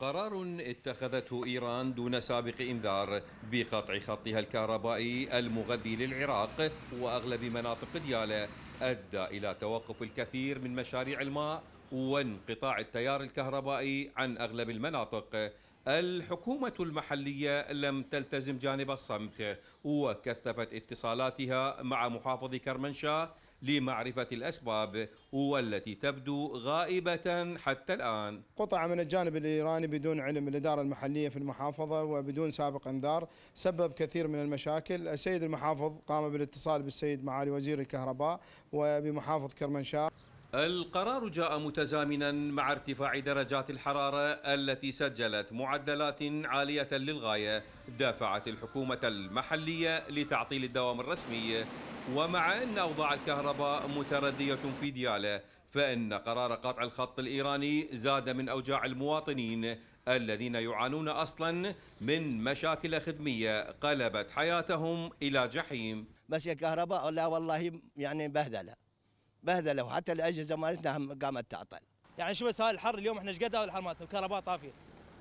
قرار اتخذته إيران دون سابق إنذار بقطع خطها الكهربائي المغذي للعراق وأغلب مناطق ديالة أدى إلى توقف الكثير من مشاريع الماء وانقطاع التيار الكهربائي عن أغلب المناطق الحكومة المحلية لم تلتزم جانب الصمت وكثفت اتصالاتها مع محافظ كرمنشاه لمعرفة الأسباب والتي تبدو غائبة حتى الآن قطع من الجانب الإيراني بدون علم الإدارة المحلية في المحافظة وبدون سابق انذار سبب كثير من المشاكل السيد المحافظ قام بالاتصال بالسيد معالي وزير الكهرباء وبمحافظ كرمنشاه القرار جاء متزامنا مع ارتفاع درجات الحرارة التي سجلت معدلات عالية للغاية دافعت الحكومة المحلية لتعطيل الدوام الرسمي ومع أن أوضاع الكهرباء متردية في ديالة فإن قرار قطع الخط الإيراني زاد من أوجاع المواطنين الذين يعانون أصلا من مشاكل خدمية قلبت حياتهم إلى جحيم بس الكهرباء لا والله يعني بهذلة بهذلة وحتى الأجهزة مالتنا قامت تعطل يعني شوف هاي الحر اليوم احنا ايش قد هذا الحر مالتنا الكهرباء طافيه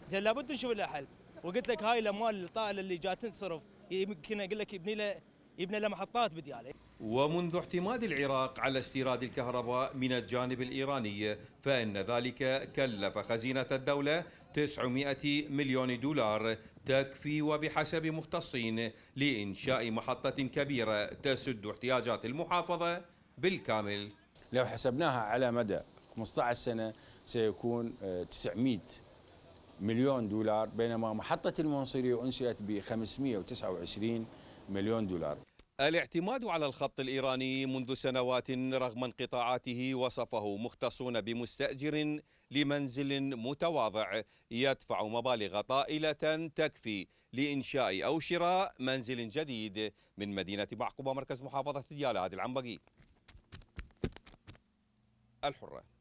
زين لابد نشوف لها حل وقلت لك هاي الاموال الطائله اللي جات تصرف يمكن اقول لك يبني له يبنى له محطات بدياله ومنذ اعتماد العراق على استيراد الكهرباء من الجانب الإيراني فإن ذلك كلف خزينة الدولة 900 مليون دولار تكفي وبحسب مختصين لإنشاء محطة كبيرة تسد احتياجات المحافظة بالكامل لو حسبناها على مدى 15 سنة سيكون 900 آه، مليون دولار بينما محطة المنصرية أنشئت ب 529 مليون دولار الاعتماد على الخط الإيراني منذ سنوات رغم انقطاعاته وصفه مختصون بمستأجر لمنزل متواضع يدفع مبالغ طائلة تكفي لإنشاء أو شراء منزل جديد من مدينة بعقوبة مركز محافظة ديالى هذه العنبقي الحرة